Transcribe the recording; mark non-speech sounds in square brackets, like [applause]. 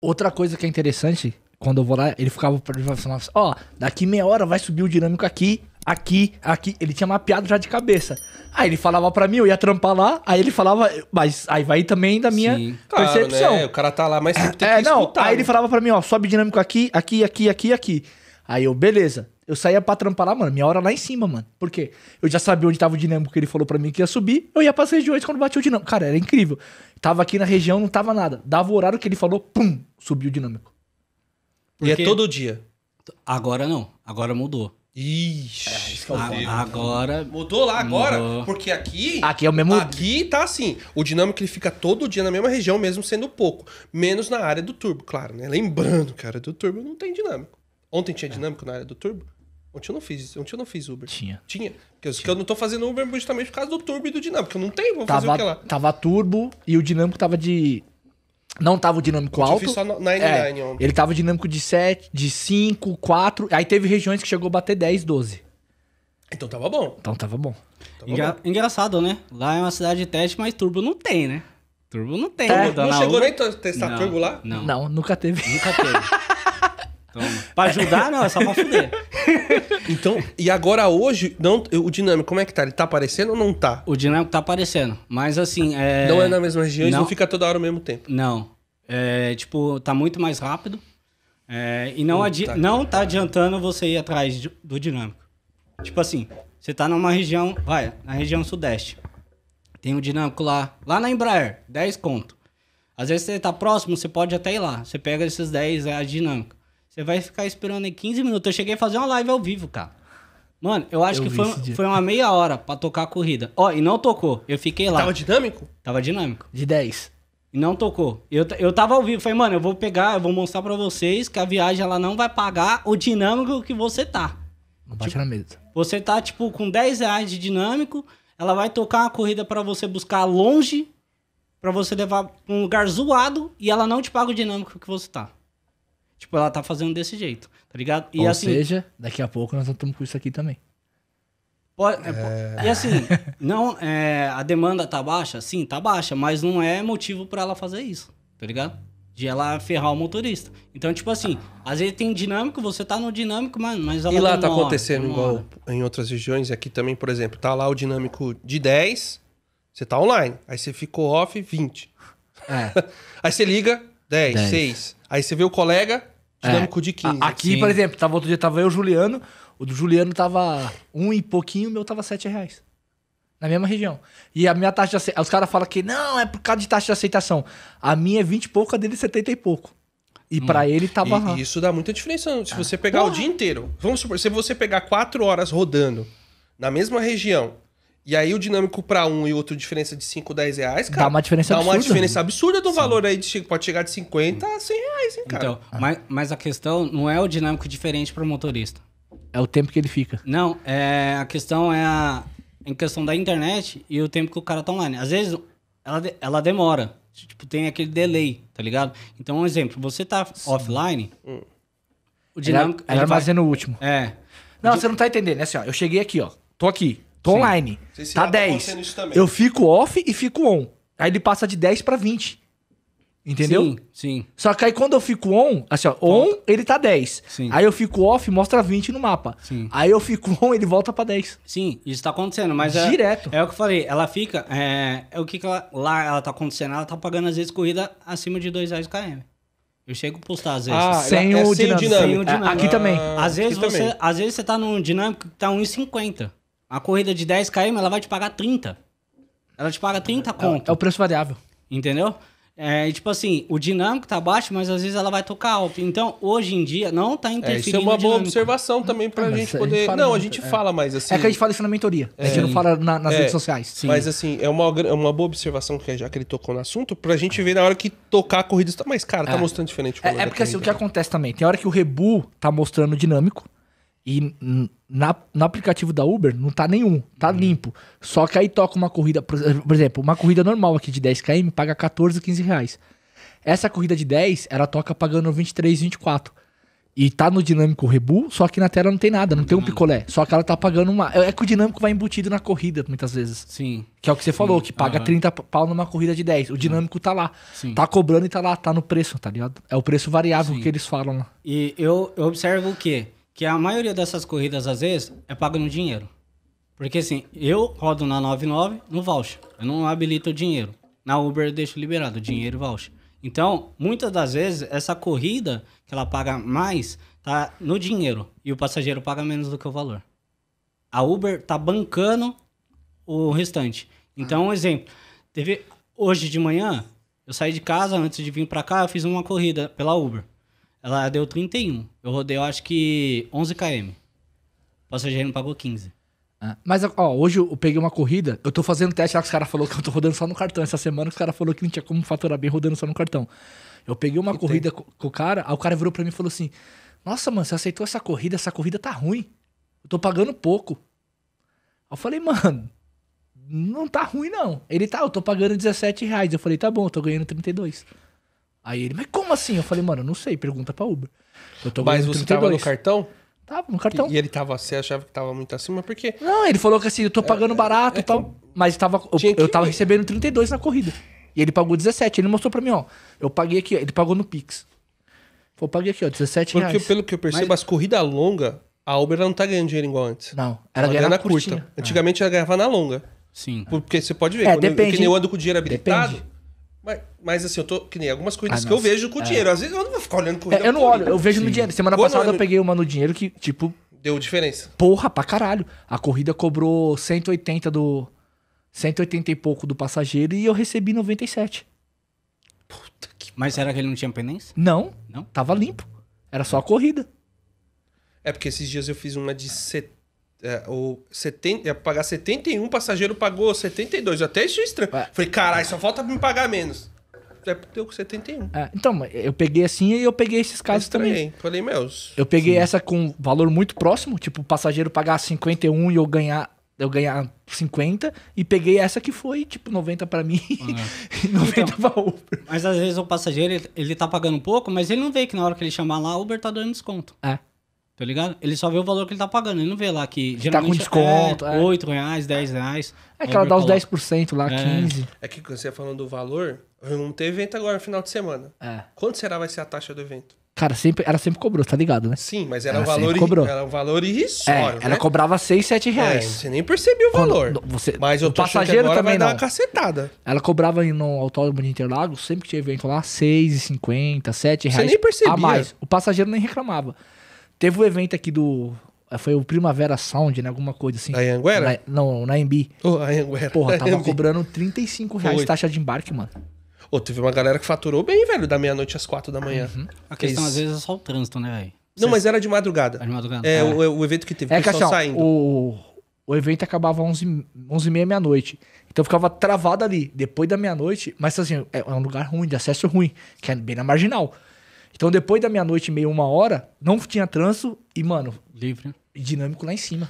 Outra coisa que é interessante, quando eu vou lá, ele ficava pra mim assim, ó, daqui meia hora vai subir o dinâmico aqui, aqui, aqui. Ele tinha mapeado já de cabeça. Aí ele falava pra mim, eu ia trampar lá, aí ele falava, mas aí vai também da minha Sim, claro, percepção. Né? O cara tá lá, mas sempre tem é, que não, escutar, Aí né? ele falava pra mim, ó, sobe dinâmico aqui, aqui, aqui, aqui, aqui. Aí eu, beleza. Eu saía pra trampar lá, mano. Minha hora lá em cima, mano. Por quê? Eu já sabia onde tava o dinâmico que ele falou pra mim que ia subir. Eu ia as regiões quando bateu o dinâmico. Cara, era incrível. Tava aqui na região, não tava nada. Dava o horário que ele falou, pum, subiu o dinâmico. Porque... E é todo dia. Agora não. Agora mudou. Ixi, é, é agora. Mudou lá agora? Mudou. Porque aqui. Aqui é o mesmo. Aqui tá assim. O dinâmico ele fica todo dia na mesma região, mesmo sendo pouco. Menos na área do turbo, claro, né? Lembrando, cara, do turbo não tem dinâmico. Ontem tinha é. dinâmico na área do turbo? Ontem eu não fiz, ontem eu não fiz Uber. Tinha. Tinha. Porque tinha. eu não tô fazendo Uber justamente por causa do turbo e do dinâmico. Eu não tenho, vou tava, fazer o que lá. Tava turbo e o dinâmico tava de não tava o dinâmico alto. Eu fiz só é, ontem. Ele tava dinâmico de 7, de 5, 4. Aí teve regiões que chegou a bater 10, 12. Então tava bom. Então tava bom. Engra bom. Engraçado, né? Lá é uma cidade de teste, mas turbo não tem, né? Turbo não tem. É, tá não chegou Uber. nem a testar não, turbo lá? Não. Não, nunca teve. Nunca teve. [laughs] Então... Pra ajudar, não, é só pra fuder. [laughs] então, e agora hoje, não, o dinâmico, como é que tá? Ele tá aparecendo ou não tá? O dinâmico tá aparecendo, mas assim... É... Não é na mesma região, não, não fica toda hora ao mesmo tempo. Não. É, tipo, tá muito mais rápido. É, e não, adi tá não tá adiantando você ir atrás de, do dinâmico. Tipo assim, você tá numa região, vai, na região sudeste. Tem um dinâmico lá, lá na Embraer, 10 conto. Às vezes você tá próximo, você pode até ir lá. Você pega esses 10 reais é a dinâmica você vai ficar esperando aí 15 minutos. Eu cheguei a fazer uma live ao vivo, cara. Mano, eu acho eu que foi, foi uma meia hora pra tocar a corrida. Ó, e não tocou. Eu fiquei lá. Tava dinâmico? Tava dinâmico. De 10. E não tocou. Eu, eu tava ao vivo. Falei, mano, eu vou pegar, eu vou mostrar pra vocês que a viagem ela não vai pagar o dinâmico que você tá. Não bate tipo, na mesa. Você tá, tipo, com 10 reais de dinâmico. Ela vai tocar uma corrida para você buscar longe, para você levar pra um lugar zoado e ela não te paga o dinâmico que você tá. Tipo, ela tá fazendo desse jeito, tá ligado? E Ou assim, seja, daqui a pouco nós estamos com isso aqui também. Pode, é... E assim, é. não, é, a demanda tá baixa? Sim, tá baixa, mas não é motivo para ela fazer isso, tá ligado? De ela ferrar o motorista. Então, tipo assim, às vezes tem dinâmico, você tá no dinâmico, mas, mas ela E lá tá acontecendo igual em outras regiões, aqui também, por exemplo, tá lá o dinâmico de 10, você tá online, aí você ficou off 20. É. [laughs] aí você liga, 10, 10. 6. Aí você vê o colega tirando é. cu de 15. Aqui, Sim. por exemplo, tava outro dia, tava eu e o Juliano. O do Juliano tava um e pouquinho, o meu tava 7 reais. Na mesma região. E a minha taxa de aceitação. Os caras falam que não, é por causa de taxa de aceitação. A minha é 20 e pouco, a dele é 70 e pouco. E hum. para ele tava. E, isso dá muita diferença. Se ah. você pegar Porra. o dia inteiro. Vamos supor, se você pegar 4 horas rodando na mesma região e aí o dinâmico para um e outro diferença de 5, 10 reais, cara. Dá uma diferença dá absurda. Dá uma diferença absurda do Sim. valor aí de pode chegar de 50 a 100 reais, hein, cara. Então, ah. mas, mas a questão não é o dinâmico diferente para o motorista. É o tempo que ele fica. Não, é, a questão é a em questão da internet e o tempo que o cara tá online. Às vezes ela, ela demora. Tipo, tem aquele delay, tá ligado? Então, um exemplo, você tá Sim. offline, hum. o dinâmico. Ela, ela armazena vai... o último. É. Não, você não tá entendendo. É assim, ó, eu cheguei aqui, ó. Tô aqui. Tô Sim. online. tá 10. Eu fico off e fico on. Aí ele passa de 10 para 20. Entendeu? Sim, sim. Só que aí quando eu fico on, assim, ó, on, ele tá 10. Sim. Aí eu fico off, mostra 20 no mapa. Sim. Aí eu fico on, ele volta pra 10. Sim, isso tá acontecendo, mas. É- Direto. É, é o que eu falei, ela fica. É, é o que, que ela, lá ela tá acontecendo? Ela tá pagando, às vezes, corrida acima de 2 reais km. Eu chego a postar, às vezes. Ah, sem, é, é o, sem dinâmico. o dinâmico. Sem o dinâmico. É, aqui ah, também. Às vezes, aqui você, também. às vezes você tá num dinâmico que tá 1,50. A corrida de 10 km, ela vai te pagar 30. Ela te paga 30 é conto. É, é o preço variável. Entendeu? É, tipo assim, o dinâmico tá baixo, mas às vezes ela vai tocar alto. Então, hoje em dia, não tá interferindo. É, isso é uma boa observação também pra é, gente poder. gente não, muito, a gente é. fala mais assim. É que a assim- gente fala isso na mentoria. É. A gente é. não fala na, nas é. redes sociais. Sim. Mas assim, é uma, uma boa observação que já que ele tocou no assunto, pra gente ver na hora que tocar a corrida. Mas, cara, tá mostrando diferente. É, é porque assim, o que acontece também? Tem hora que o Rebu tá mostrando dinâmico. E na, no aplicativo da Uber não tá nenhum, tá uhum. limpo. Só que aí toca uma corrida, por, exemplo, uma corrida normal aqui de 10 km paga 14, 15 reais. Essa corrida de 10, ela toca pagando 23, 24. E tá no dinâmico rebu, só que na tela não tem nada, não, tem um uhum. picolé. Só que ela tá pagando uma. É, é que o dinâmico vai embutido na corrida, muitas vezes. Sim. Que é o que você Sim. falou, que paga uhum. 30 pau numa corrida de 10. O dinâmico uhum. tá lá. Sim. Tá cobrando e tá lá, tá no preço, tá ligado? É o preço variável Sim. que eles falam lá. E eu, eu observo o quê? que a maioria dessas corridas, às vezes, é paga no dinheiro. Porque assim, eu rodo na 99 no voucher. Eu não habilito o dinheiro. Na Uber eu deixo liberado dinheiro e voucher. Então, muitas das vezes, essa corrida que ela paga mais tá no dinheiro. E o passageiro paga menos do que o valor. A Uber tá bancando o restante. Então, um exemplo. Teve hoje de manhã, eu saí de casa antes de vir para cá, eu fiz uma corrida pela Uber. Ela deu 31. Eu rodei, eu acho que 11 km. passageiro não pagou 15. Ah, mas, ó, hoje eu peguei uma corrida, eu tô fazendo teste lá que os caras falaram que eu tô rodando só no cartão. Essa semana os caras falaram que não tinha como faturar bem rodando só no cartão. Eu peguei uma que corrida com, com, o cara, aí o cara virou pra mim e falou assim: Nossa, mano, você aceitou essa corrida, essa corrida tá ruim. Eu tô pagando pouco. eu falei, mano, não tá ruim não. Ele tá, eu tô pagando 17 reais. Eu falei, tá bom, eu tô ganhando 32. Aí ele, mas como assim? Eu falei, mano, não sei, pergunta pra Uber. Eu tô mas você 32. tava no cartão? Tava no cartão. E ele tava, você achava que tava muito acima, por quê? Não, ele falou que assim, eu tô é, pagando é, barato é e é, tal. mas tava, eu, eu tava recebendo 32 na corrida. E ele pagou 17. Ele mostrou pra mim, ó. Eu paguei aqui, ele pagou no Pix. Eu paguei aqui, ó, 17 Porque, reais. pelo que eu percebo, mas... as corridas longas, a Uber não tá ganhando dinheiro igual antes. Não, ela, ela ganha na curta. Antigamente ah. ela ganhava na longa. Sim. Porque você pode ver. É, depende. Que nem eu ando com o dinheiro habilitado. Depende. Mas, mas assim, eu tô. Que nem algumas coisas ah, que eu vejo com o é. dinheiro. Às vezes eu não vou ficar olhando com É, eu não olho, eu vejo Sim. no dinheiro. Semana passada não, eu, eu peguei uma no dinheiro que, tipo. Deu diferença. Porra, pra caralho. A corrida cobrou 180 do. 180 e pouco do passageiro e eu recebi 97. Puta que. Mas será que ele não tinha pendência? Não. Não? Tava limpo. Era só a corrida. É porque esses dias eu fiz uma de 70. É, o 70, ia pagar 71, o passageiro pagou 72. Eu até achei é estranho. É. Falei, caralho, só falta me pagar menos. É, deu 71. É, então, eu peguei assim e eu peguei esses casos também. também. Falei, meus. Eu peguei sim. essa com valor muito próximo, tipo, o passageiro pagar 51 e eu ganhar eu ganhar 50 e peguei essa que foi tipo 90 para mim é. [laughs] e 90 então, para Uber. Mas às vezes o passageiro ele, ele tá pagando pouco, mas ele não vê que na hora que ele chamar lá, o Uber tá dando desconto. É. Tá ligado? Ele só vê o valor que ele tá pagando. Ele não vê lá que. que tá com é desconto. É, é. 8 reais, 10 reais. É que ela dá os 10% lá, é. 15%. É que quando você tá falando do valor, não tem evento agora no final de semana. É. Quanto será vai ser a taxa do evento? Cara, sempre, ela sempre cobrou, tá ligado, né? Sim, mas era, ela um, valor, cobrou. era um valor é, irrisório. Né? É, ela né? cobrava 6, 7 reais. É, você nem percebeu o valor. Quando, você, mas eu tô passageiro agora também vai não. dar uma cacetada. Ela cobrava no Autódromo de Interlagos, sempre que tinha evento lá, 6,50, 7 reais. Você nem percebia. A mais. O passageiro nem reclamava. Teve o um evento aqui do. Eh, foi o Primavera Sound, né? Alguma coisa assim. A Anguera? não, na Embi. Oh, a Anguera. Porra, [laughs] tava cobrando 35 reais Foi. taxa de embarque, mano. Ô, teve uma galera que faturou bem, velho, da meia-noite às quatro da manhã. Uhum. A questão, às vezes, é só o trânsito, né, velho? Não, Cês... mas era de madrugada. Era de madrugada. É, é. O, o, evento que teve, é o assim, saindo. O, o evento acabava às 11 e meia, meia-noite. Então eu ficava travado ali, depois da meia-noite. Mas assim, é, é um lugar ruim, de acesso ruim, que é bem na marginal. Então depois da meia-noite e meia, uma hora, não tinha tranço e, mano. Livre. Dinâmico lá em cima.